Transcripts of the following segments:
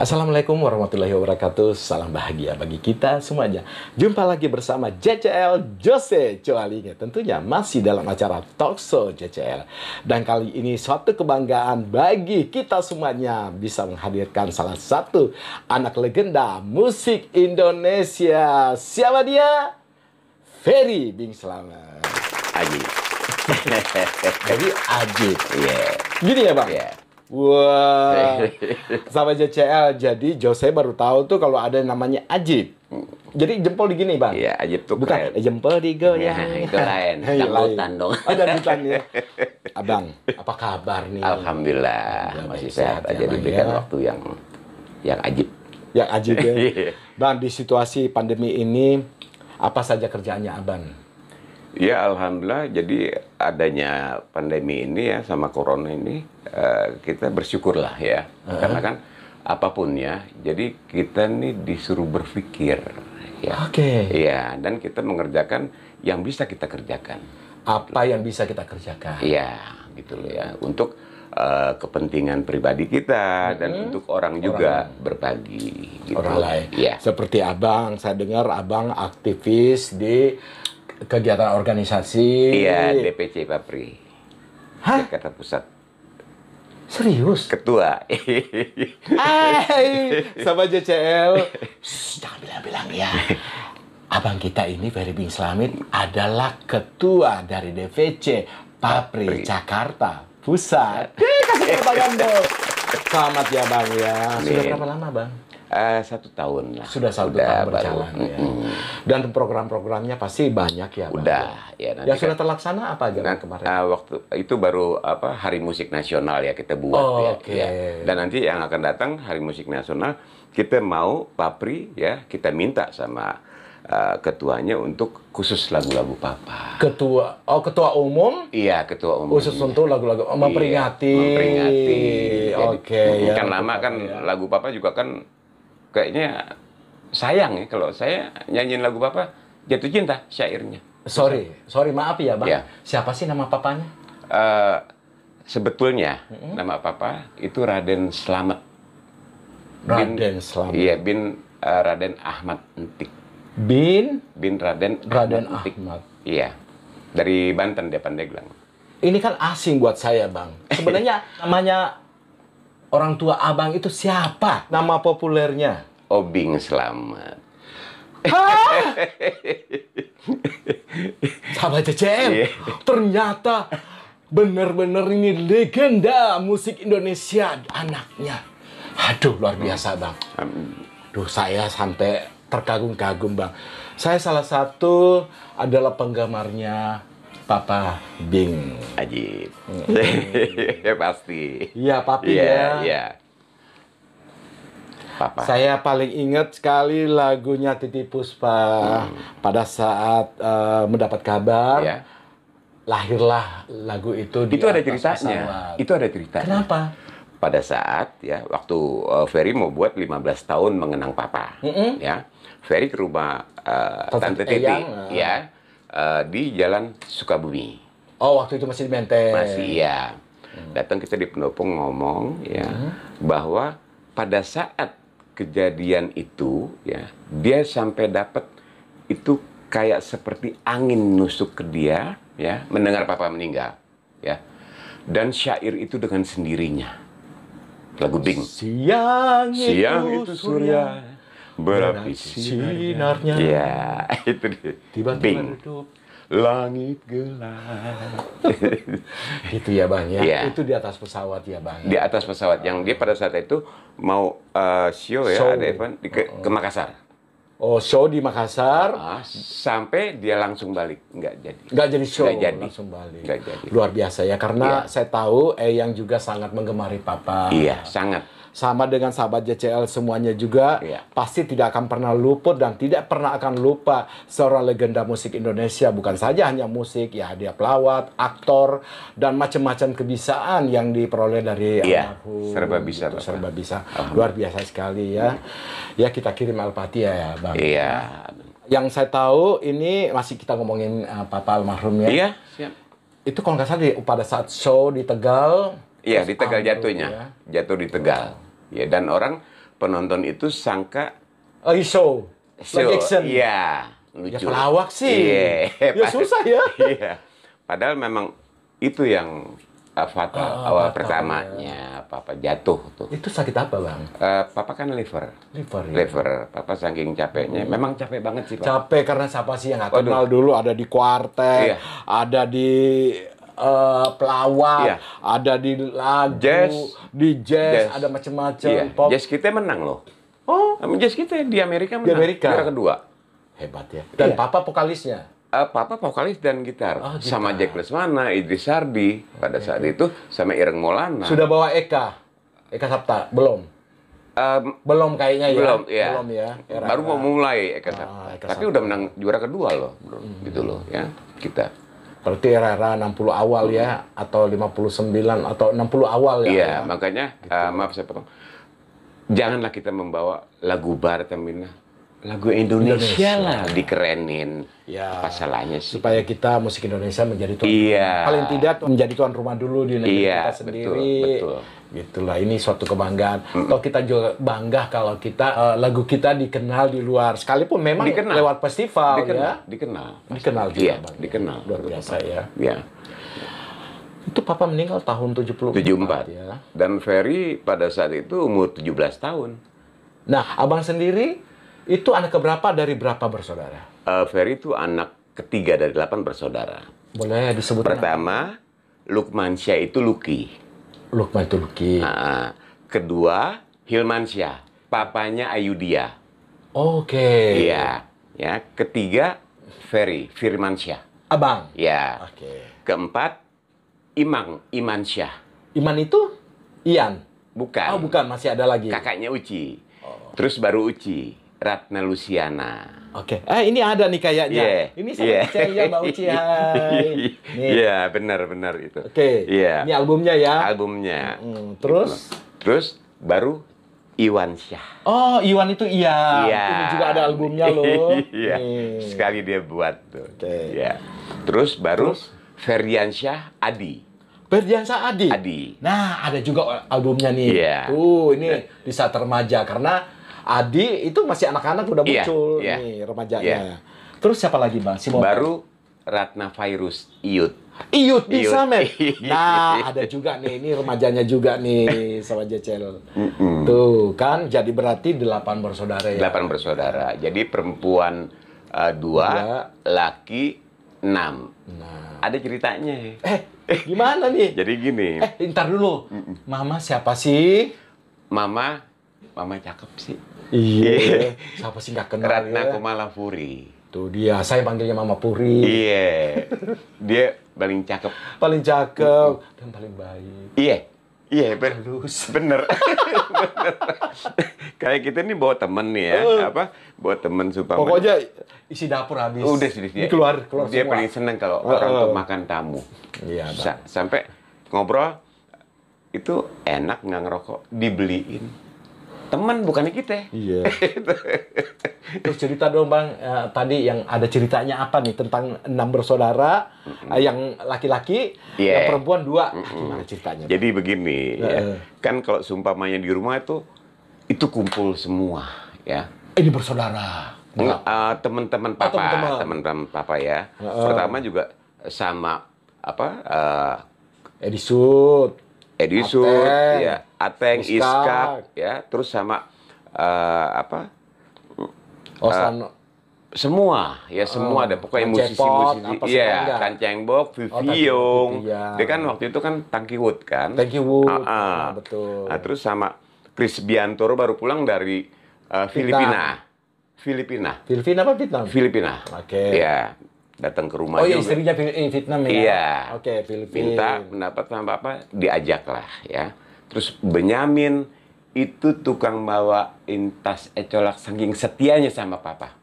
Assalamualaikum warahmatullahi wabarakatuh. Salam bahagia bagi kita semuanya. Jumpa lagi bersama JCL Jose Coalinga. Tentunya masih dalam acara Show JCL. Dan kali ini suatu kebanggaan bagi kita semuanya bisa menghadirkan salah satu anak legenda musik Indonesia. Siapa dia? Ferry Bing Selamat. Ajib. Jadi Ajib. Yeah. Gini ya Bang? Yeah Wah. Wow. Sama JCL. Jadi Jose baru tahu tuh kalau ada namanya Ajib. Jadi jempol di gini, Bang. Iya, Ajib tuh Bukan, keren. Eh, jempol digoyang. Ya, itu lain. Iya, iya. Dangdutan dong. Ada oh, dangdutan ya. Abang, apa kabar nih? Alhamdulillah, ya, masih sehat, sehat aja ya, diberikan ya. waktu yang yang ajib. Yang ajib ya. Iya. Bang, di situasi pandemi ini apa saja kerjaannya Abang? Ya alhamdulillah jadi adanya pandemi ini ya sama corona ini uh, kita bersyukurlah ya uh -huh. karena kan apapun ya jadi kita nih disuruh berpikir ya. Oke. Okay. Ya dan kita mengerjakan yang bisa kita kerjakan. Apa yang bisa kita kerjakan? Ya gitu loh ya untuk uh, kepentingan pribadi kita uh -huh. dan untuk orang juga berbagi. Gitu. Orang lain. Ya. Seperti abang saya dengar abang aktivis di kegiatan organisasi. Iya, DPC Papri. Hah? Jakarta Pusat. Serius? Ketua. Hai, sama JCL. Shh, jangan bilang-bilang ya. Abang kita ini, Ferry Bing Slamet, adalah ketua dari DPC Papri, Papri. Jakarta Pusat. Hih, kasih dong. Selamat ya Bang ya. Sudah berapa lama Bang? Uh, satu tahun lah. Sudah satu Udah tahun berjalan baru, ya. Dan program-programnya pasti banyak ya. Udah ya. Nanti ya sudah terlaksana apa aja nah, kemarin? Uh, waktu itu baru apa Hari Musik Nasional ya kita buat oh, ya, okay. ya. Dan nanti yang akan datang Hari Musik Nasional kita mau Papri ya kita minta sama uh, ketuanya untuk khusus lagu-lagu papa. Ketua oh ketua umum? Iya, ketua umum. Khusus iya. untuk lagu-lagu memperingati. Iya, memperingati. Oke. Okay, ya, kan lama kan ya. lagu papa juga kan kayaknya sayang ya kalau saya nyanyiin lagu Papa jatuh cinta syairnya. Sorry, sorry maaf ya bang. Ya. Siapa sih nama papanya? Uh, sebetulnya mm-hmm. nama papa itu Raden Slamet. Raden bin, Slamet. Iya bin uh, Raden Ahmad Entik. Bin bin Raden Raden Ahmad. Ahmad. Iya dari Banten dia Pandeglang. Ini kan asing buat saya bang. Sebenarnya namanya orang tua abang itu siapa? Nama populernya? Obing Selamat. Sahabat CCM, yeah. ternyata benar-benar ini legenda musik Indonesia anaknya. Aduh, luar biasa bang. Aduh, saya sampai terkagum-kagum bang. Saya salah satu adalah penggemarnya Papa Bing. Ajib. Hmm. Pasti. Iya, papi yeah, ya. Iya. Papa. Saya paling ingat sekali lagunya Titi Puspa hmm. pada saat uh, mendapat kabar. Yeah. Lahirlah lagu itu di Itu ada ceritanya. Pesawat. Itu ada cerita. Kenapa? Pada saat ya waktu uh, Ferry mau buat 15 tahun mengenang papa. Mm -hmm. Ya. Ferry ke rumah uh, Tante, Titi ya Eh, di Jalan Sukabumi. Oh, waktu itu masih di Menteng. Masih iya. Hmm. Datang kita di pendopo ngomong ya hmm. bahwa pada saat kejadian itu ya dia sampai dapat itu kayak seperti angin nusuk ke dia ya mendengar papa meninggal ya dan syair itu dengan sendirinya lagu Bing siang, siang itu, surya, surya berapi sinarnya. Ya, itu dia. Tiba-tiba redup langit gelap. itu ya bang ya. ya. Itu di atas pesawat ya bang. Di ya. atas pesawat yang dia pada saat itu mau uh, show ya show. ada event di, ke, ke oh. Makassar. Oh show di Makassar Ah, sampai dia langsung balik nggak jadi. Nggak jadi show. Nggak jadi. Langsung balik. Nggak jadi. Luar biasa ya karena ya. saya tahu eh yang juga sangat menggemari papa. Iya sangat sama dengan sahabat JCL semuanya juga iya. pasti tidak akan pernah luput dan tidak pernah akan lupa seorang legenda musik Indonesia bukan saja hanya musik ya dia pelawat, aktor dan macam-macam kebisaan yang diperoleh dari iya, almarhum. Serba bisa, gitu, serba bisa. Luar biasa sekali ya. Ya kita kirim Alpatia ya, Bang. Iya. Yang saya tahu ini masih kita ngomongin uh, Papa almarhum ya. Iya, siap. Itu kalau nggak salah pada saat show di Tegal Iya, di Tegal jatuhnya. Ya. Jatuh di Tegal. Oh. Ya, dan orang penonton itu sangka Oh, show. Show. Jackson. Iya. Ya, lucu. Ya pelawak sih. Iya. ya susah ya. Iya. Padahal memang itu yang ah, fatal oh, awal pertamanya ya. papa jatuh tuh. Itu sakit apa, Bang? Uh, papa kan liver. Liver. Ya. Liver. Papa saking capeknya, hmm. memang capek banget sih, Pak. Capek karena siapa sih yang gak kenal dulu ada di kuartet, iya. ada di uh, pelawak, yeah. ada di lagu, jazz. di jazz, jazz. ada macam-macam. Yeah. Pop. Jazz kita menang loh. Oh, jazz kita di Amerika menang. Di Amerika. Juara kedua. Hebat ya. Dan yeah. papa vokalisnya. Uh, papa vokalis dan gitar. Oh, gitar. Sama Jack Lesmana, Idris Sardi okay. pada saat itu, sama Ireng Maulana. Sudah bawa Eka? Eka Sapta? Belum? Um, belum kayaknya ya. Belum ya. Belum ya. Baru mau mulai Eka ah, Sapta. Ah, Eka Tapi Sapta. udah menang juara kedua loh, Hmm. Gitu loh ya kita. Berarti era-era 60 awal hmm. ya atau 59 atau 60 awal ya. Iya, makanya gitu. uh, maaf saya potong. Janganlah kita membawa lagu barat yang minah lagu Indonesia, Indonesia. lah dikerenin. Ya. Apa sih? Supaya kita musik Indonesia menjadi tuan iya. Paling tidak menjadi tuan rumah dulu di negeri iya, kita sendiri. Betul, betul. Gitulah ini suatu kebanggaan. Mm. Atau kita juga bangga kalau kita uh, lagu kita dikenal di luar. Sekalipun memang dikenal. lewat festival ya. dikenal, ya. Dikenal. Dikenal juga. Iya, dikenal. Luar biasa ya. ya. Iya. Itu papa meninggal tahun 74. 74. Ya. Dan Ferry pada saat itu umur 17 tahun. Nah, abang sendiri itu anak keberapa dari berapa bersaudara? Uh, Ferry itu anak ketiga dari delapan bersaudara. Boleh disebut. Pertama, Lukman Syah itu Luki. Lukman itu Luki. Uh, kedua, Hilman Syah. Papanya Ayudia. Oke. Okay. Iya. Ya, ketiga, Ferry Firman Syah. Abang. Ya. Oke. Okay. Keempat, Imang Iman Syah. Iman itu Ian. Bukan. Oh, bukan, masih ada lagi. Kakaknya Uci. Oh. Terus baru Uci. Ratna Luciana. Oke. Okay. Ah eh, ini ada nih kayaknya. Yeah. Ini saya yeah. Iya. Uci ya Mbak Uci. Iya, yeah, benar-benar itu. Oke. Okay. Iya. Ini albumnya ya. Albumnya. Hmm, terus gitu. terus baru Iwan Syah. Oh, Iwan itu iya. Yeah. Ini juga ada albumnya loh. Iya. yeah. Sekali dia buat tuh. Oke. Okay. Iya. Terus baru Feriansyah Adi. Feriansyah Adi. Adi. Nah, ada juga albumnya nih. Iya. Yeah. Tuh, ini nah. di saat remaja karena Adi itu masih anak-anak udah iya, muncul yeah, yeah, nih remajanya. Yeah. Terus siapa lagi bang? Si Baru Ratna Virus Iyut. Iyut bisa men. Nah ada juga nih ini remajanya juga nih sama Jecel. Mm -mm. Tuh kan jadi berarti delapan bersaudara ya. Delapan bersaudara. Jadi perempuan uh, dua, dua, laki enam. Nah. Ada ceritanya. Eh gimana nih? jadi gini. Eh ntar dulu. Mm -mm. Mama siapa sih? Mama, mama cakep sih. Iya. iya. Siapa sih nggak kenal Ratna ya? Kumala Puri. Tuh dia, saya panggilnya Mama Puri. Iya. Dia paling cakep. Paling cakep dan paling baik. Iya. Iya, ben bener. bener. Kayak kita ini bawa temen nih ya, eh. apa? Bawa temen supaya. Pokoknya isi dapur habis. Udah sih dia. Keluar, keluar Dia semua. paling seneng kalau uh, orang tuh eh. makan tamu. Iya. Sa sampai ngobrol itu enak nggak ngerokok dibeliin teman bukannya kita. Iya. Terus cerita dong Bang uh, tadi yang ada ceritanya apa nih tentang enam bersaudara mm-hmm. yang laki-laki, yeah. yang perempuan dua. Mm-hmm. Gimana ceritanya? Bang? Jadi begini uh. ya. Eh. Kan kalau sumpah seumpamanya di rumah itu itu kumpul semua ya. Ini bersaudara. uh, teman-teman oh, papa, teman-teman papa ya. Uh. Pertama juga sama apa? Uh, Edisut Edison, Ateng, ya, Ateng, Iskak. Iskak, ya, terus sama uh, apa? uh, semua ya semua uh, ada pokoknya musisi-musisi iya Tan Cheng Bok, Viviong, dia kan waktu itu kan Tangki Wood kan, Tangki Wood, uh, uh. Nah, ah. ah, betul. Nah, terus sama Chris Biantoro baru pulang dari uh, Filipina. Filipina. Filipina apa Vietnam? Filipina. Oke. Okay. Ya, datang ke rumah. Oh iya, istrinya eh, Vietnam ya? Iya. Oke, okay, Filipina. Minta pendapat sama bapak, diajaklah ya. Terus Benyamin itu tukang bawa tas ecolak saking setianya sama papa.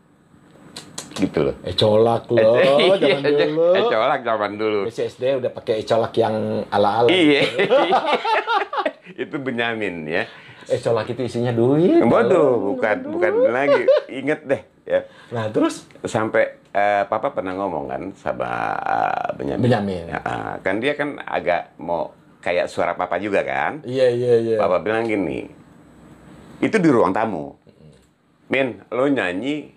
Gitu loh. Ecolak loh, iya, zaman dulu. Ecolak zaman dulu. SSD udah pakai ecolak yang ala-ala. Iya. Gitu. itu Benyamin ya. Ecolak itu isinya duit. Bodoh, bukan bukan lagi. Ingat deh ya. Nah, terus sampai uh, papa pernah ngomong kan sama eh, Benyamin. Benyamin. uh, kan dia kan agak mau kayak suara papa juga kan? Iya, iya, iya. Papa bilang gini. Itu di ruang tamu. Min, lo nyanyi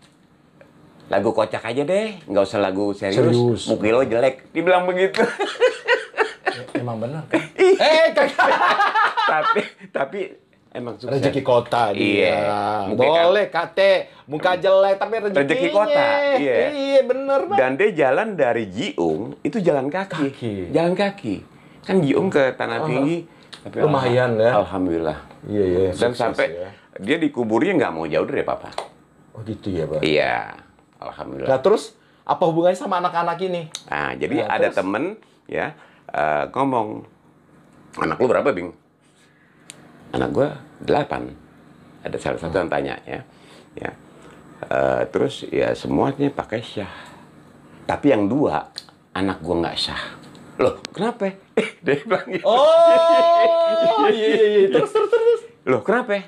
lagu kocak aja deh, nggak usah lagu serius. serius. Mungkin lo jelek, dibilang begitu. E, emang benar, Kan? Iya. eh, tapi tapi emang sukses. Rezeki kota dia. Iya. Kan- Boleh kate muka jelek tapi rezekinya. Rezeki kota. Iya. Iya bener banget. Dan dia jalan dari Jiung itu jalan kaki. kaki. Jalan kaki. Kan Jiung ke Tanah oh. Tinggi. Tapi Lumayan ya. Alhamdulillah. Iya iya. Dan sukses, sampai ya. dia dikuburnya nggak mau jauh dari papa. Oh gitu ya pak. Iya. Alhamdulillah. Nah terus apa hubungannya sama anak-anak ini? Nah jadi nah, ada terus? temen ya uh, ngomong anak lu berapa bing? anak gue delapan ada salah satu yang tanya ya ya uh, terus ya semuanya pakai syah tapi yang dua anak gue nggak syah loh kenapa eh dia bilang gitu. oh iya iya iya terus terus terus loh kenapa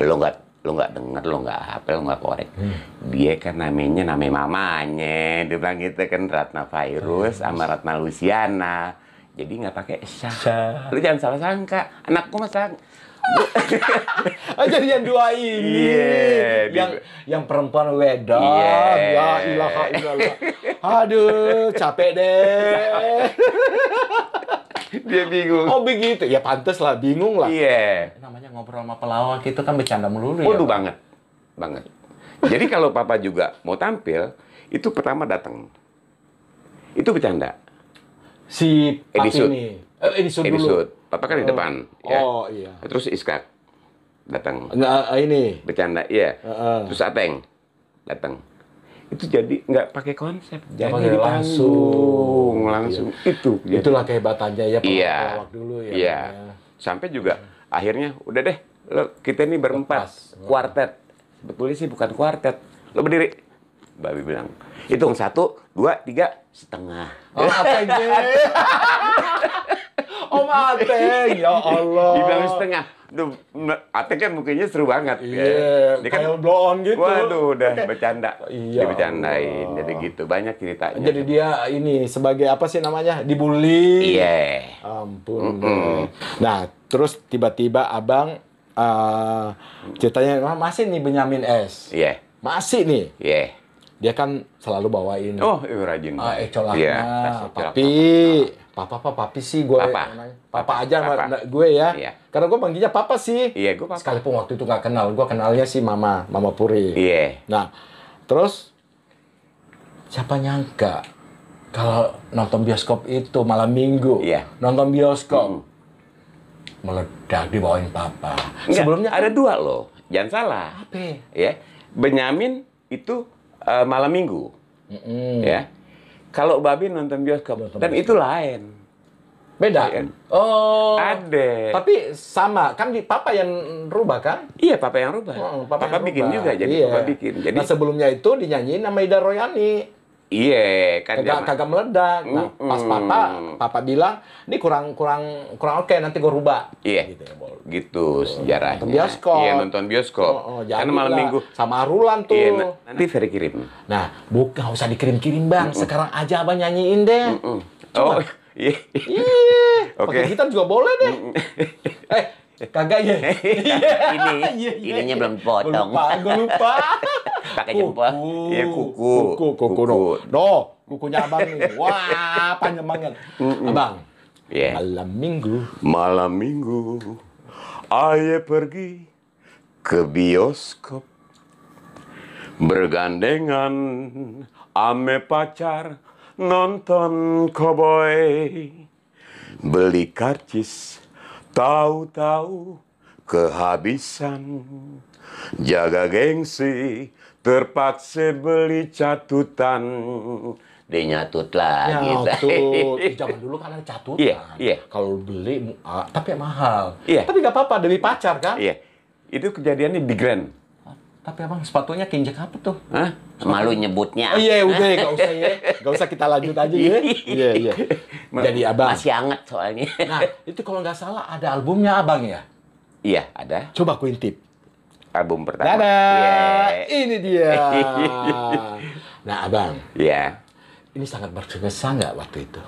lo nggak lo nggak dengar lo nggak apa lo nggak korek hmm. dia kan namanya namanya mamanya dia bilang gitu kan Ratna Virus Amaratna sama Ratna Luciana jadi nggak pakai syah. syah. Lu jangan salah sangka, anakku masa aja oh, jadi yang dua ini. Yeah, yang di... yang perempuan wedang, Yeah. Ya kak ilah, Aduh, capek deh. Dia bingung. Oh begitu. Ya pantas lah, bingung lah. Iya. Yeah. Namanya ngobrol sama pelawak itu kan bercanda melulu ya, Waduh ya. banget. Banget. Jadi kalau papa juga mau tampil, itu pertama datang. Itu bercanda. Si Edison ini. Eh, Edison dulu. Edison. Papa kan di depan. Oh, ya. Oh, iya. Terus Iskak datang. Nah, ini. Bercanda, iya. Uh, uh. Terus Ateng datang itu jadi nggak pakai konsep jadi pakai langsung langsung iya. itu jadi. itulah kehebatannya ya iya. dulu ya iya. sampai juga uh. akhirnya udah deh lo kita ini berempat Lepas. Kuartet. sebetulnya sih bukan kuartet lo berdiri babi bilang. Hitung satu, dua, tiga, setengah. Oh, apa ini? Om oh, Ateng, ya Allah. Dibilang setengah. Duh, Ateng kan mukanya seru banget. Ya. Iya, yeah, ya. kan, kayak blow on gitu. Waduh, udah bercanda. Iya. Dibercandain, jadi gitu. Banyak ceritanya. Oh, jadi dia ini, sebagai apa sih namanya? Dibully. Iya. Yeah. Ampun. Mm -mm. Nah, terus tiba-tiba abang uh, ceritanya, masih nih Benyamin S. Iya. Yeah. Masih nih. Iya. Yeah dia kan selalu bawain oh iya rajin uh, ah, eh colaknya yeah, papi papa papa papi sih gue papa. papa papa aja papa. Ma- gue ya yeah. karena gue manggilnya papa sih iya yeah, gue papa. sekalipun waktu itu gak kenal gue kenalnya sih mama mama puri iya nah terus siapa nyangka kalau nonton bioskop itu malam minggu yeah. nonton bioskop mm. meledak dibawain papa Enggak, sebelumnya ada kan dua loh jangan salah apa ya Benyamin itu uh, malam minggu. Mm -hmm. Ya. Kalau babi nonton bioskop, nonton dan itu lain. Beda. Ya. Oh. Ada. Tapi sama, kan di papa yang rubah kan? Iya, papa yang rubah. Oh, papa papa yang bikin rubah. juga jadi iya. papa bikin. Jadi Nah, sebelumnya itu dinyanyiin sama Ida Royani. Iya, yeah, kan kagak, kagak meledak. Nah, mm, -mm. pas papa, papa bilang, ini kurang kurang kurang oke okay, nanti gue rubah. Iya, gitu, ya, gitu oh, sejarahnya. Nonton bioskop. Iya, yeah, nonton bioskop. Oh, oh, Karena malam minggu. Sama Arulan iya, tuh. Yeah, nanti saya kirim. Nah, bukan usah dikirim-kirim bang. Mm -mm. Sekarang aja abang nyanyiin deh. Mm -mm. oh, iya. Iya. Oke. Okay. Pakai gitar juga boleh deh. Mm -mm. eh, Kagak ya? ini, iya, iya, ininya iya. belum potong. Gue lupa, Pakai jempol. Iya, kuku. Kuku, kuku. kuku. No. no, kukunya abang nih. Wah, panjang banget. Mm -mm. Abang, yeah. malam minggu. Malam minggu, aye pergi ke bioskop. Bergandengan ame pacar nonton koboi. Beli karcis Tahu-tahu kehabisan Jaga gengsi Terpaksa beli catutan Dinyatut lah ya, gitu. Zaman dulu kan ada catutan. Iya, iya. Kalau beli, ah, tapi mahal. Iya. Tapi nggak apa-apa, demi pacar kan? Iya. Itu kejadiannya di Grand apa bang? Sepatunya keinjak apa tuh? Hah? Malu nyebutnya. Oh, iya, udah nggak usah ya. Nggak usah kita lanjut aja ya. Iya, iya. Jadi abang. Masih anget soalnya. Nah, itu kalau nggak salah ada albumnya abang ya? Iya, ada. Coba aku intip. Album pertama. Dadah. Yeah. Ini dia. nah, abang. Iya. Yeah. Ini sangat berkesan nggak waktu itu?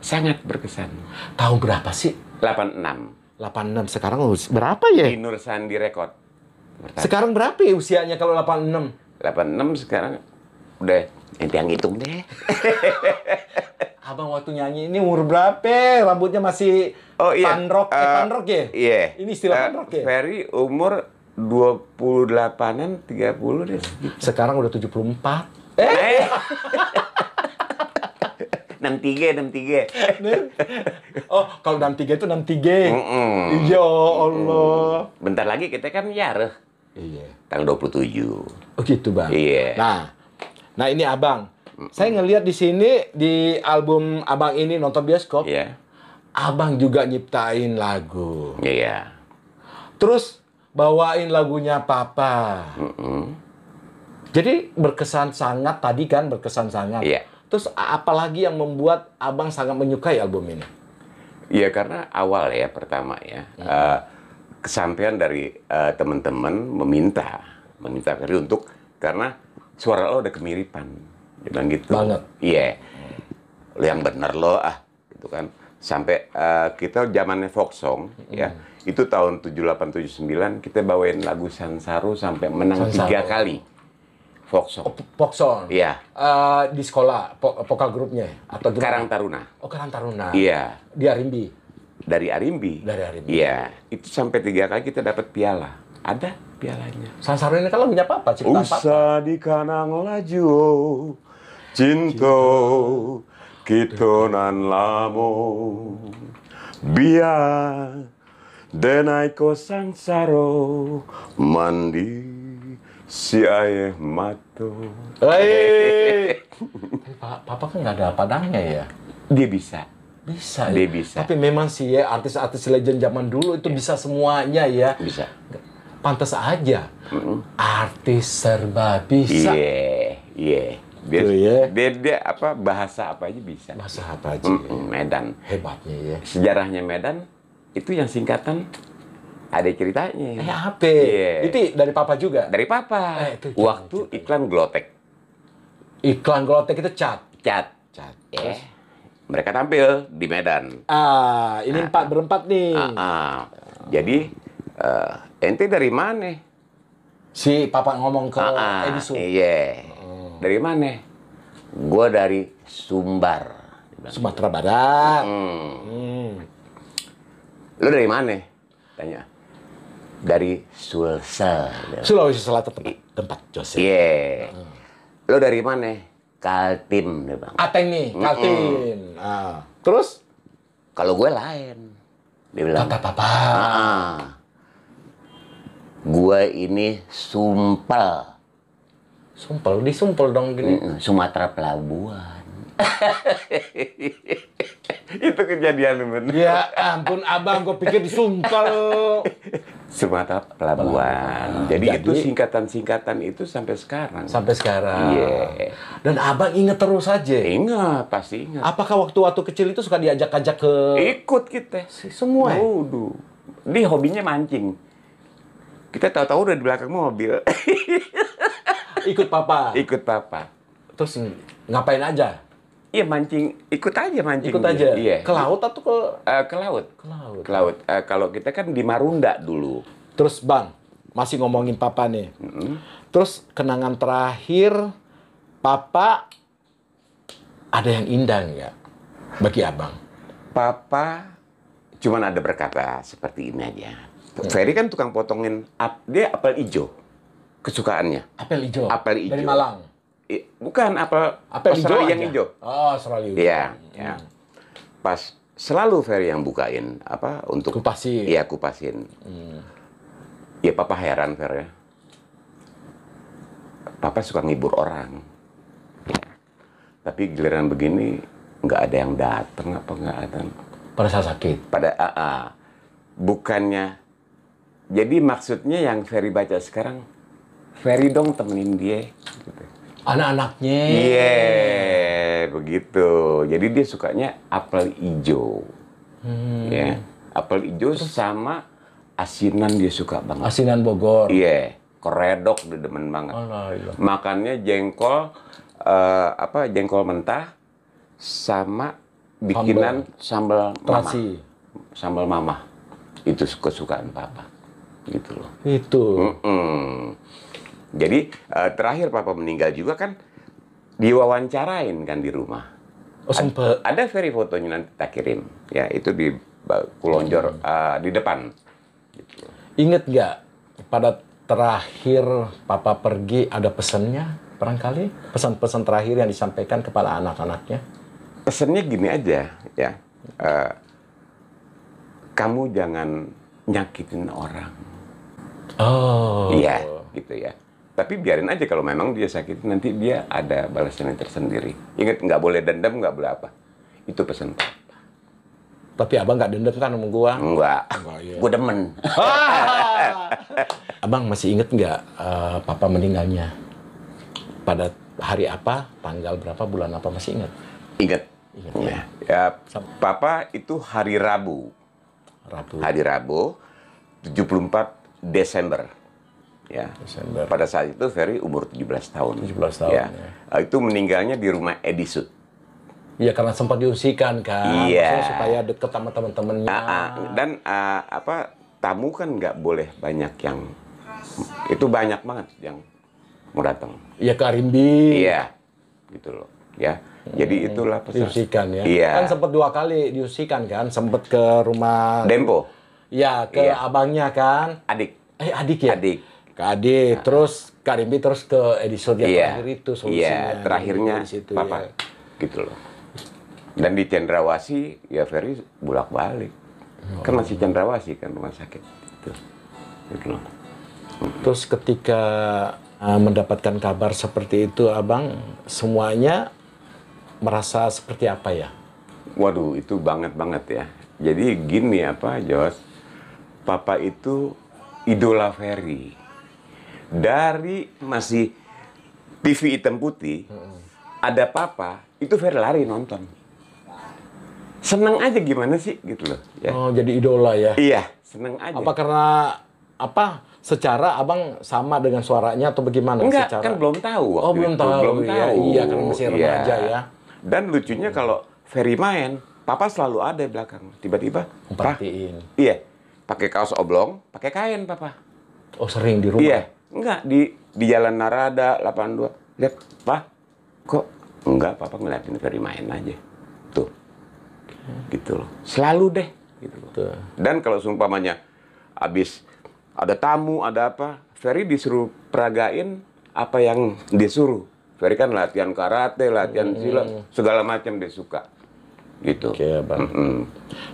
Sangat berkesan. Tahun berapa sih? 86. 86 sekarang berapa ya? Di Nursan di Record. Bertanya. Sekarang berapa ya usianya kalau 86? 86 sekarang udah nanti yang hitung deh. Abang waktu nyanyi ini umur berapa? Rambutnya masih oh, iya. panrok, uh, eh panrok ya? Iya. Yeah. Ini istilah uh, panrok ya? Ferry umur 28-an, 30 deh. Sekarang udah 74. Eh. eh. 63, 63. oh, kalau 63 itu 63. Mm -mm. Ya Allah. Bentar lagi kita kan yareh. Tanggal 27. Oh gitu, Bang. Iya. Yeah. Nah, nah ini Abang. Saya ngelihat di sini di album Abang ini nonton bioskop. Iya. Yeah. Abang juga nyiptain lagu. Iya. Yeah. Terus bawain lagunya Papa. Mm hmm Jadi berkesan sangat tadi kan berkesan sangat. Iya. Terus apalagi yang membuat abang sangat menyukai album ini? Iya karena awal ya pertama ya. Mm -hmm. uh, kesampaian dari uh, teman-teman meminta meminta Ferry untuk karena suara lo ada kemiripan dia bilang gitu banget iya yeah. lo yang bener lo ah gitu kan sampai uh, kita zamannya folk song mm. ya itu tahun tujuh sembilan kita bawain lagu Sansaru sampai menang Sansaru. tiga kali folk song oh, folk song iya uh, di sekolah po vokal grupnya atau Karang Taruna oh Karang Taruna iya di Arimbi dari Arimbi. Dari Arimbi. Iya, itu sampai tiga kali kita dapat piala. Ada pialanya. Sansarnya kalau punya apa? Cerita Usa apa? di kanang laju, cinto, kita nan lamo, biar denai ko sansaro mandi si ayah mato. Hei, papa kan nggak ada padangnya ya? Dia bisa. Bisa ya. bisa. Tapi memang sih ya artis-artis legend zaman dulu itu ya. bisa semuanya ya. Bisa. Pantas aja. Mm -hmm. Artis serba bisa. Iya, yeah, iya. Yeah. Dia, ya. dia, dia apa bahasa apa aja bisa. Bahasa apa aja. Mm -mm, Medan. Hebatnya ya. Sejarahnya Medan itu yang singkatan ada ceritanya. Eh apa? Yeah. Itu dari papa juga. Dari papa. Eh, itu waktu iklan Glotek. Iklan Glotek itu cat. Cat. Cat. Yeah mereka tampil di Medan. Ah, ini nah, empat berempat nih. Ah, ah. Jadi uh, ente dari mana? Si papa ngomong ke ah, ah, Edison. Iya. Hmm. Dari mana? Gue dari Sumbar. Sumatera Barat. Hmm. Hmm. Lu dari mana? Tanya. Dari Sulsel. Sulawesi Selatan tempat, tempat Jose. Iya. Yeah. Hmm. Lo dari mana? Kaltim deh bang. Ateng nih, Kaltim. Mm -mm. Ah. Terus? Kalau gue lain. Dia bilang. Kata papa. Ah, gue ini sumpel. Sumpel, disumpel dong gini. Sumatera Pelabuhan. itu kejadian bener. Ya ampun abang, gue pikir disumpal. Sumatera Pelabuhan. Pelabuhan. Jadi, Jadi itu singkatan-singkatan itu sampai sekarang. Sampai sekarang. Iya. Yeah. Dan abang inget terus saja. Ingat, pasti ingat. Apakah waktu-waktu kecil itu suka diajak-ajak ke? Ikut kita. Semua. Ya? Waduh. Dia hobinya mancing. Kita tahu-tahu udah di belakang mobil. Ikut papa. Ikut papa. Terus ngapain aja? Iya mancing, ikut aja mancing. Ikut aja. Iya. Ke laut atau ke? Uh, ke laut. Ke laut. Ke laut. Uh, kalau kita kan di Marunda dulu. Terus bang, masih ngomongin papa nih. Mm-hmm. Terus kenangan terakhir papa ada yang indah nggak bagi abang? Papa cuman ada berkata seperti ini aja. Hmm. Ferry kan tukang potongin dia apel hijau kesukaannya. Apel hijau Apel ijo. Dari Malang bukan apa? yang hijau yang hijau. Oh, selalu hijau. ya, hmm. ya. Pas selalu Ferry yang bukain apa untuk kupasin. Iya, kupasin. Hmm. Ya, papa heran Ferry. Ya. Papa suka ngibur orang. Tapi giliran begini nggak ada yang datang apa nggak ada. Pada saat sakit. Pada AA. Ah, ah. bukannya. Jadi maksudnya yang Ferry baca sekarang, Ferry dong temenin dia. Gitu anak-anaknya. Iya, yeah, begitu. Jadi dia sukanya apel hijau. Hmm. Ya, yeah. apel hijau sama asinan dia suka banget. Asinan Bogor. Iya, yeah. keredok dia demen banget. Alhamdulillah. Makannya jengkol uh, apa jengkol mentah sama bikinan sambal, mama. Sambal mama. Itu kesukaan papa. Gitu loh. Itu. Mm -mm. Jadi uh, terakhir papa meninggal juga kan diwawancarain kan di rumah. Oh, sempat. Ada ferry fotonya nanti tak kirim. Ya, itu di Kulonjor hmm. uh, di depan. Gitu. Ingat nggak pada terakhir papa pergi ada pesannya barangkali pesan-pesan terakhir yang disampaikan kepada anak-anaknya? Pesannya gini aja ya. Uh, kamu jangan nyakitin orang. Oh. Iya, gitu ya tapi biarin aja kalau memang dia sakit nanti dia ada balasan yang tersendiri ingat nggak boleh dendam nggak boleh apa itu pesan tapi abang nggak dendam kan sama gua nggak iya. gua demen ah. abang masih inget nggak uh, papa meninggalnya pada hari apa tanggal berapa bulan apa masih inget inget Ingat, iya. ya. ya papa itu hari Rabu Rabu hari Rabu 74 Desember ya. Desember. Pada saat itu Ferry umur 17 tahun. 17 tahun. Ya. ya. Eh, itu meninggalnya di rumah Edisut. Iya karena sempat diusikan kan. Iya. supaya deket sama teman-temannya. Ah, ah. Dan uh, apa tamu kan nggak boleh banyak yang itu banyak banget yang mau datang. Iya ke Arimbi. Iya. Gitu loh. Ya. Jadi hmm. itulah pesan. Diusikan ya. Iya. Kan sempat dua kali diusikan kan, sempat ke rumah Dempo. Iya, ke iya. abangnya kan. Adik. Eh adik ya? Adik ke Ade, nah. terus Karimbi terus ke Edi yang yeah. terakhir itu iya, solusinya. yeah, terakhirnya di situ, ya. Papa. Ya. Gitu loh. Dan di Cendrawasi ya Ferry bulak balik Oh. Kan masih Cendrawasi kan rumah sakit. Gitu. Gitu loh. Hmm. Terus ketika uh, mendapatkan kabar seperti itu Abang semuanya merasa seperti apa ya? Waduh, itu banget banget ya. Jadi gini apa, ya, Jos? Papa itu idola Ferry dari masih TV hitam putih hmm. ada papa itu Ferry lari nonton seneng aja gimana sih gitu loh ya. oh jadi idola ya iya seneng aja apa karena apa secara abang sama dengan suaranya atau bagaimana enggak secara... kan belum tahu oh belum tahu belum ya, tahu iya kan masih iya. remaja ya. ya dan lucunya hmm. kalau Ferry main papa selalu ada di belakang tiba-tiba perhatiin iya pakai kaos oblong pakai kain papa oh sering di rumah iya Enggak, di di Jalan Narada 82. Lihat, Pak, kok enggak papa ngeliatin Ferry main aja. Tuh. Gitu loh. Selalu deh gitu loh. Tuh. Dan kalau seumpamanya habis ada tamu, ada apa, Ferry disuruh peragain apa yang disuruh. Ferry kan latihan karate, latihan hmm. silat, segala macam dia suka gitu. Oke, Bang. Mm -hmm.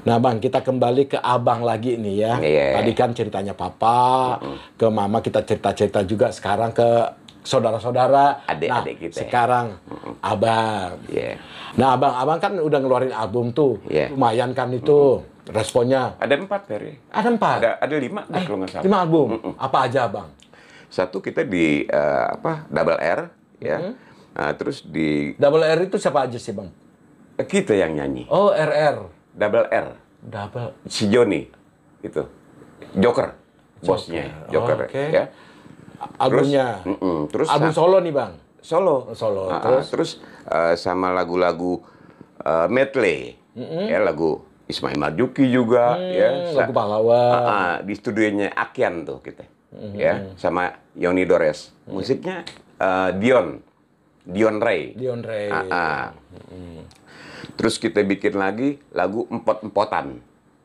Nah, Bang, kita kembali ke Abang lagi nih ya. Yeah. Tadi kan ceritanya Papa, mm -hmm. ke Mama kita cerita-cerita juga sekarang ke saudara-saudara, adik-adik nah, kita. Ya. Sekarang mm -hmm. Abang. Yeah. Nah, Abang, Abang kan udah ngeluarin album tuh. Yeah. Lumayan kan itu. Mm -hmm. Responnya ada empat, Ferry. Ya? Ada empat. Ada ada lima, eh, kalau nggak salah. Lima album. Mm -mm. Apa aja, Bang? Satu kita di uh, apa? Double R, ya. Mm -hmm. Nah, terus di Double R itu siapa aja sih, Bang? Kita yang nyanyi. Oh, RR. Double R. Double. Si Joni itu. Joker, bosnya, Joker oh, okay. ya. Albumnya. Terus, mm -mm, terus album solo nih, Bang. Solo. Oh, solo. Ah, ah, terus terus uh, sama lagu-lagu uh, medley. Mm -mm. Ya lagu Ismail Marjuki juga hmm, ya. Lagu pahlawan. Uh, uh, di studionya Akian tuh kita. Mm -hmm. Ya, sama Yoni Dores. Mm -hmm. Musiknya uh, Dion. Dion Ray. Dion Ray. Uh, uh. Mm -hmm. Terus kita bikin lagi lagu empot-empotan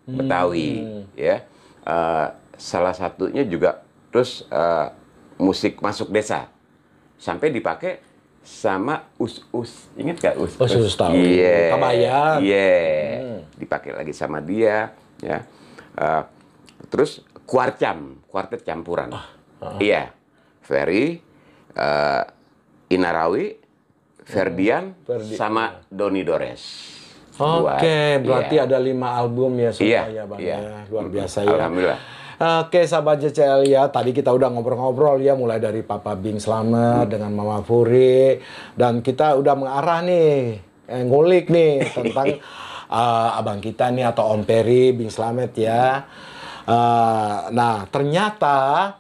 hmm. Betawi, ya. Uh, salah satunya juga terus uh, musik masuk desa sampai dipakai sama us us inget gak us oh, us, us, us tahu yeah. iya yeah. Iya. hmm. dipakai lagi sama dia ya uh, terus kuarcam kuartet campuran ah, uh. iya Ferry uh, Inarawi Ferdian Ferdi. sama Doni Dores. Oke, okay, berarti yeah. ada lima album ya semuanya yeah, bang yeah. ya luar biasa ya. Alhamdulillah. Oke sahabat JCL ya, tadi kita udah ngobrol-ngobrol ya mulai dari Papa Bing Slamet hmm. dengan Mama Furi dan kita udah mengarah nih eh, ngulik nih tentang uh, abang kita nih atau Om Peri Bing Slamet ya. Uh, nah ternyata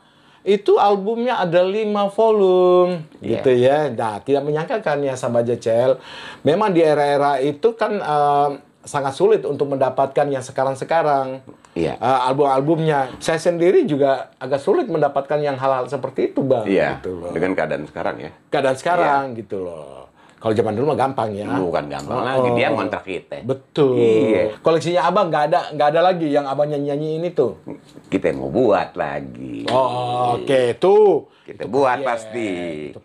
itu albumnya ada lima volume yeah. gitu ya. Nah, tidak menyangka kan ya sahabat JCL, memang di era-era itu kan uh, sangat sulit untuk mendapatkan yang sekarang-sekarang yeah. Iya. uh, album-albumnya. Saya sendiri juga agak sulit mendapatkan yang hal-hal seperti itu bang. Iya. Gitu Dengan keadaan sekarang ya. Keadaan sekarang yeah. gitu loh. Kalau zaman dulu mah gampang ya. Bukan gampang oh, lagi, dia ngontrak kita. Betul. Iya. Koleksinya abang nggak ada nggak ada lagi yang abang nyanyi nyanyi ini tuh. Kita mau buat lagi. Oh, oke okay. tuh. Kita itu buat proyek. Iya, pasti. Itu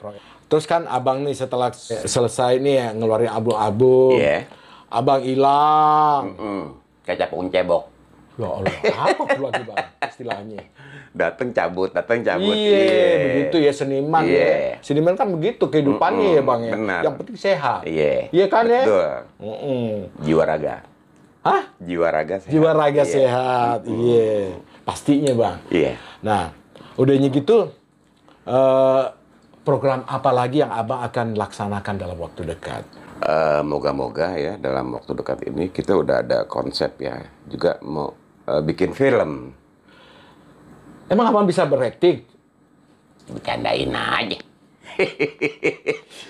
Terus kan abang nih setelah selesai nih ya ngeluarin album-album. Iya. Abang hilang. Mm -mm. Kaca cebok. Ya Allah, apa keluar bang istilahnya? datang cabut, datang cabut. Iya, yeah. begitu ya seniman yeah. ya. Iya. Seniman kan begitu kehidupannya mm -mm, ya bang ya. Benar. Yang penting sehat. Iya. Yeah. Iya kan Betul. ya. Betul. Mm -mm. Jiwa raga. Hah? Jiwa raga sehat. Jiwa raga yeah. sehat. Iya. Mm. Pastinya bang. Iya. Yeah. Nah, udahnya gitu. Uh, program apa lagi yang abang akan laksanakan dalam waktu dekat? Eh, moga-moga uh, ya dalam waktu dekat ini kita udah ada konsep ya juga mau uh, bikin film. Emang abang bisa berakting? Bercandain aja.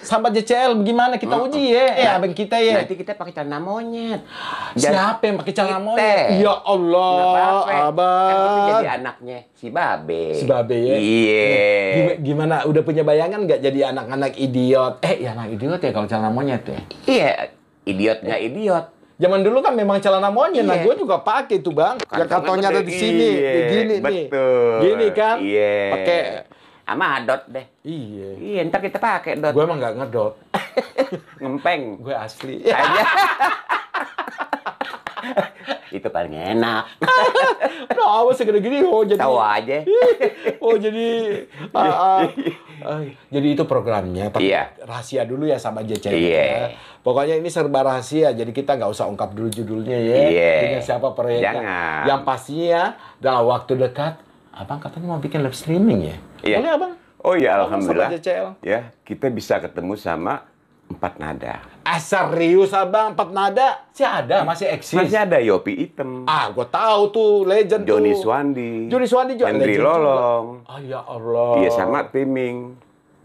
Sahabat JCL gimana kita uji ya? Eh, iya. abang kita ya. Nanti kita pakai celana monyet. Dan Siapa yang pakai celana monyet? Ya Allah, abang. Kan jadi anaknya si Babe. Si Babe ya. Iya. Eh, gimana? Udah punya bayangan nggak jadi anak-anak idiot? Eh, ya anak idiot ya kalau celana monyet ya. Iya, idiot nggak idiot Zaman dulu kan memang celana monyet. Nah iya. Nah, gue juga pakai tuh, Bang. Kantongnya ya kantongnya ada di sini. Iya. Gini Betul. nih. Gini kan? Iya. Pakai sama adot deh. Iya. Iya, ntar kita pakai dot. Gue emang gak ngedot. Ngempeng. gue asli. Aja. itu paling enak. nah, awas segede-gini oh jadi tahu aja. oh jadi uh, uh, uh, jadi itu programnya. Tapi iya. rahasia dulu ya sama JC. Ya. Iya. Ya. Pokoknya ini serba rahasia. Jadi kita nggak usah ungkap dulu judulnya ya. Iya. Dengan siapa proyeknya. Jangan. Yang pastinya ya, dalam waktu dekat, abang katanya mau bikin live streaming ya. Iya. Boleh iya, abang? Oh iya, alhamdulillah. Ya, kita bisa ketemu sama empat nada. Ah serius abang empat nada? Si ada masih eksis. Masih ada Yopi Item. Ah gue tahu tuh legend Joni tuh. Swandi. Joni Swandi juga Hendri Lolong. oh, ya Allah. Iya sama Timing.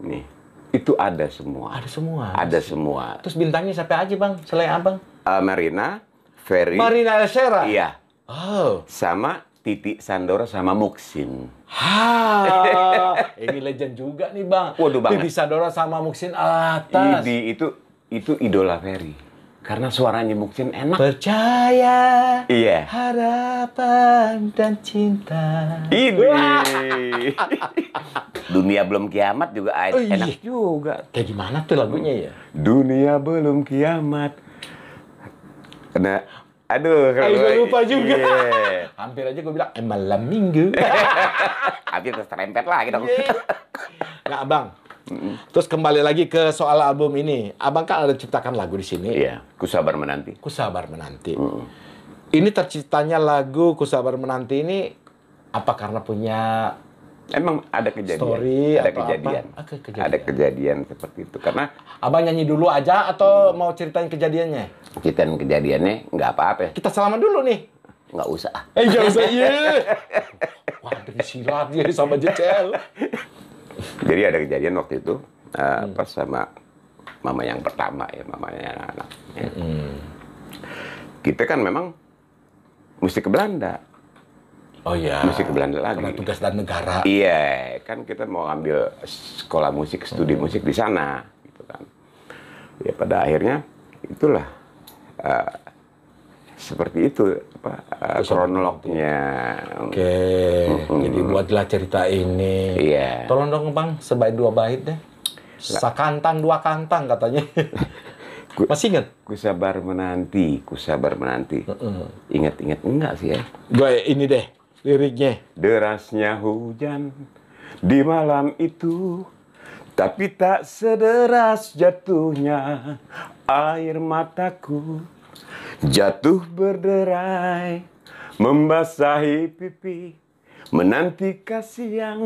Nih itu ada semua. Ada semua. Ada semua. Terus bintangnya siapa aja bang? Selain abang? Uh, Marina, Ferry. Marina Elsera. Iya. Oh. Sama Titik Sandoro sama Muksin. Ha, ini legend juga nih bang. Waduh bang. Titik Sandoro sama Muksin atas. Ibi itu itu idola Ferry. Karena suaranya Muksin enak. Percaya. Iya. Harapan dan cinta. Ini. Dunia belum kiamat juga oh, enak iya. juga. Kayak gimana tuh lagunya ya? Dunia belum kiamat. Nah, Aduh, kalau gue lupa juga. Yeah. Hampir aja gue bilang, emang eh, malam minggu. Hampir terus terempet lagi dong. Yeah. Nah, Abang. Mm-mm. Terus kembali lagi ke soal album ini. Abang kan ada ciptakan lagu di sini. Iya, yeah. Kusabar Menanti. Kusabar Menanti. Mm. Ini terciptanya lagu Kusabar Menanti ini apa karena punya Emang ada kejadian. Story ada kejadian. Apa? kejadian. Ada kejadian seperti itu karena Abang nyanyi dulu aja atau hmm. mau ceritain kejadiannya? Ceritain kejadiannya nggak apa-apa. Kita salaman dulu nih. Nggak usah. Eh nggak usah iya. Wah, silat ya sama Jecel. Jadi ada kejadian waktu itu uh, hmm. pas sama mama yang pertama ya, mamanya anak-anak. Ya. Hmm. Kita kan memang mesti ke Belanda Oh iya. Musik ke Belanda lagi. Karena tugas dan negara. Iya, kan kita mau ambil sekolah musik, studi hmm. musik di sana, gitu kan. Ya pada akhirnya itulah uh, seperti itu apa uh, Oke. Okay. Jadi buatlah cerita ini. Iya. Tolong dong Bang, sebaik dua bait deh. Sakantang dua kantang katanya. Ku, Masih ingat? Ku sabar menanti, ku sabar menanti. Ingat-ingat enggak sih ya? Gue ini deh, liriknya derasnya hujan di malam itu tapi tak sederas jatuhnya air mataku jatuh berderai membasahi pipi menanti kasih yang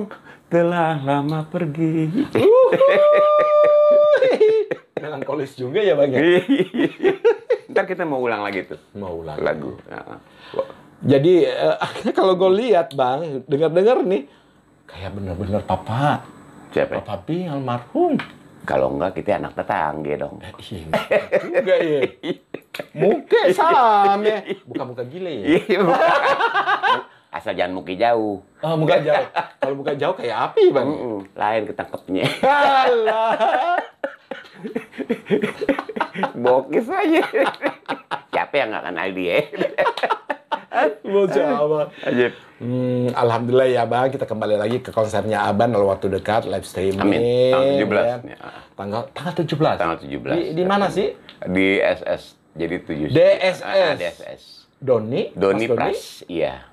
telah lama pergi. Melankolis juga ya bang ya. Ntar kita mau ulang lagi tuh. Mau ulang. Lagu. Ya. Jadi eh, kalau gue lihat bang, dengar-dengar nih, kayak bener-bener papa. Siapa? Papa Bi almarhum. Kalau enggak kita anak tetangga dong. Eh, iya, juga ya. Muke salam ya. Buka-buka gile ya. Iya, Asal jangan muka jauh. Oh, muka jauh. Kalau muka jauh kayak api, Bang. Mm -mm. Lain ketangkepnya. Alah. Bokis aja. Siapa yang nggak kenal dia? Bocah abang. Ajib. Hmm, Alhamdulillah ya bang, kita kembali lagi ke konsernya Aban dalam waktu dekat, live streaming. Amin. Tanggal 17. Ya. ya. Tanggal, tanggal 17? Tanggal 17. Di, di mana ya. sih? Di SS. Jadi 7. DSS. Ah, DSS. Doni? Doni Pras, iya.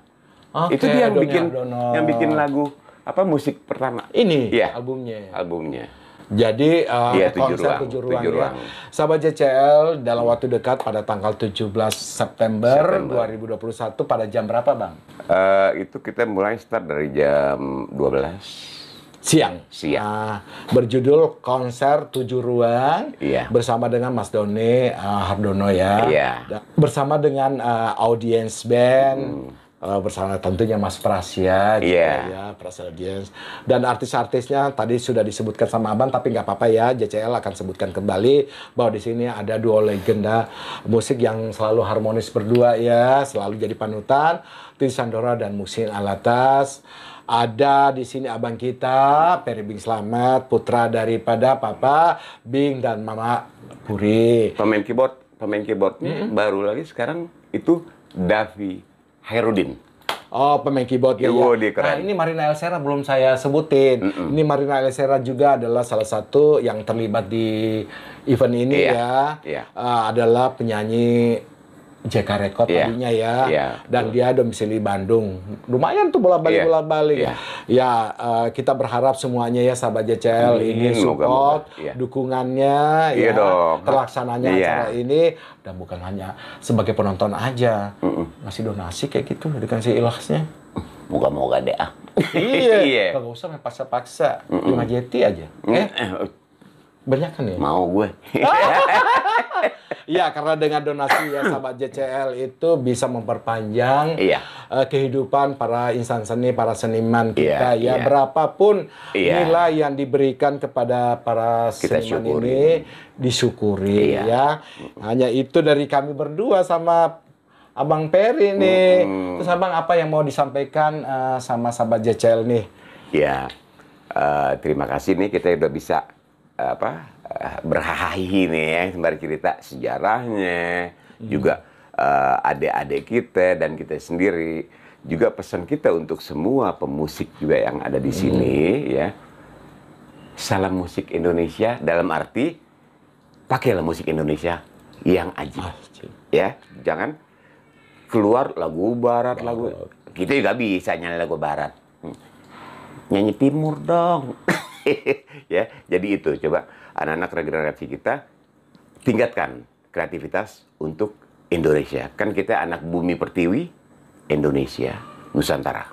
Okay, itu dia yang Doni bikin Abdono. yang bikin lagu apa musik pertama. Ini ya, albumnya. Albumnya. Jadi uh, eh, ya, konser tujuh ruang, tujuh ruang ya. Sahabat JCL dalam waktu dekat pada tanggal 17 September, September. 2021 pada jam berapa Bang? Uh, itu kita mulai start dari jam 12 siang. Siang. Uh, berjudul konser tujuh ruang yeah. bersama dengan Mas Doni uh, Hardono ya. Yeah. Bersama dengan uh, audience band. Mm uh, bersama tentunya Mas Prasya, yeah. ya, gitu iya. ya Prasya Audience dan artis-artisnya tadi sudah disebutkan sama Abang tapi nggak apa-apa ya JCL akan sebutkan kembali bahwa di sini ada dua legenda musik yang selalu harmonis berdua ya selalu jadi panutan Tin Sandora dan Musin Alatas ada di sini abang kita Peri Bing Slamet putra daripada Papa Bing dan Mama Puri pemain keyboard pemain keyboard mm -hmm. baru lagi sekarang itu Davi Herudin. Oh, pemain keyboard ya. Iya, iya. keren. Nah, ini Marina Elsera belum saya sebutin. Mm -mm. Ini Marina Elsera juga adalah salah satu yang terlibat di event ini iya, ya. Iya. Uh, adalah penyanyi JK Record yeah. tadinya ya, yeah. dan dia domisili Bandung. Lumayan tuh bolak balik iya. bolak balik. Yeah. Ya uh, kita berharap semuanya ya sahabat JCL hmm, ini support, moga, iya. Yeah. dukungannya, yeah, ya dong. terlaksananya yeah. acara ini dan bukan hanya sebagai penonton aja, mm -mm. donasi kayak gitu dikasih Bukan mau gak deh ah. iya, nggak iya. usah paksa-paksa, mm -mm. jeti aja. Mm -mm. Eh? Banyak kan ya? Mau gue. Iya, karena dengan donasi ya sahabat JCL itu bisa memperpanjang iya. uh, kehidupan para insan seni, para seniman iya, kita iya, ya. Iya. Berapapun iya. nilai yang diberikan kepada para kita seniman syukuri. ini disyukuri iya. ya. Hanya itu dari kami berdua sama Abang Peri nih. Hmm. Terus Abang apa yang mau disampaikan uh, sama sahabat JCL nih? Ya. Uh, terima kasih nih kita udah bisa apa berhahi nih ya sembari cerita sejarahnya hmm. juga uh, adik-adik kita dan kita sendiri juga pesan kita untuk semua pemusik juga yang ada di sini hmm. ya salam musik Indonesia dalam arti pakailah musik Indonesia yang aji ah, ya jangan keluar lagu barat lagu oh, kita juga bisa nyanyi lagu barat hmm. nyanyi timur dong ya jadi itu coba anak-anak regenerasi kita tingkatkan kreativitas untuk Indonesia. Kan kita anak bumi pertiwi, Indonesia, Nusantara.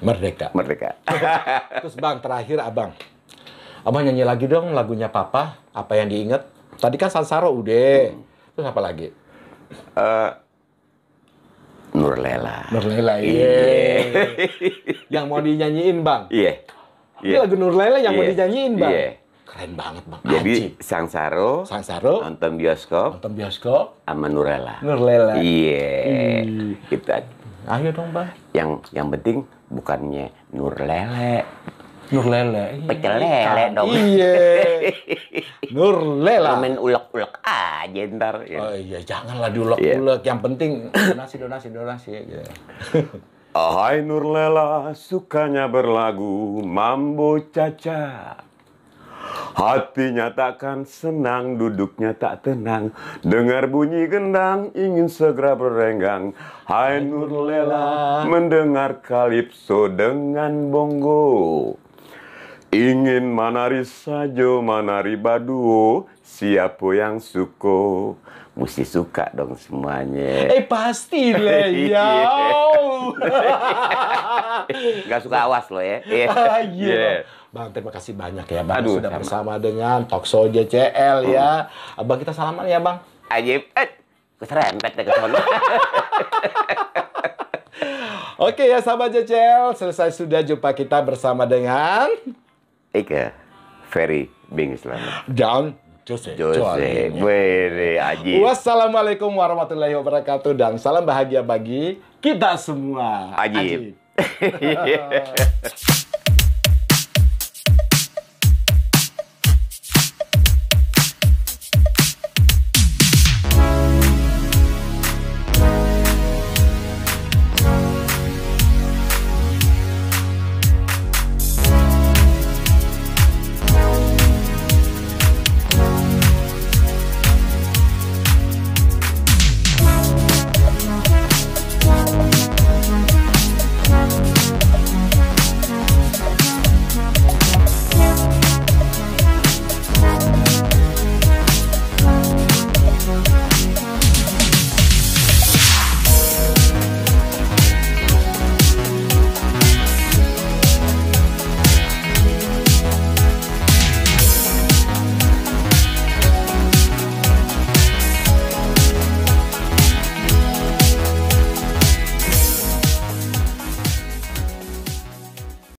Merdeka. Merdeka. Terus Bang, terakhir Abang. Abang nyanyi lagi dong lagunya Papa, apa yang diingat? Tadi kan Sansaro udah. Hmm. Terus apa lagi? Uh, Nurlela. Nurlela, iya. Yeah. yang mau dinyanyiin, Bang. Iya. Yeah. Ini yeah. lagu Nurlela yang yeah. mau iya. dinyanyiin, Bang. Yeah. Keren banget Bang. Jadi Aji. Sang Saro, nonton bioskop, nonton bioskop sama Nurlela. Nurlela. Iya. Yeah. Hmm. Kita ayo dong Bang. Yang yang penting bukannya Nurlele. Nurlele. Iya. Pecel lele iya. dong. Iya. Nurlela. Main ulek-ulek aja ntar. Ya. Oh iya, janganlah diulek-ulek. Yeah. Yang penting donasi donasi donasi Hai ya. Ahai Nurlela, sukanya berlagu mambo caca. Hatinya takkan senang, duduknya tak tenang. Dengar bunyi gendang, ingin segera berenggang. Hai Nur Lela, mendengar kalipso dengan bongo. Ingin manari sajo, manari baduo, siapa yang suko. Mesti suka dong semuanya. Eh pasti lah, ya. Gak suka awas lo ya. Ah, iya. Yeah. yeah. Bang, terima kasih banyak ya Bang Aduh, sudah sama. bersama dengan Tokso JCL ya. hmm. ya. Abang kita salaman ya Bang. Ajib, eh, keserempet deh ke sana. Oke ya sahabat JCL, selesai sudah jumpa kita bersama dengan Ika Ferry Bing Selamat dan Jose. Jose. Bere, Aji. Wassalamualaikum warahmatullahi wabarakatuh dan salam bahagia bagi kita semua. Aji. Aji.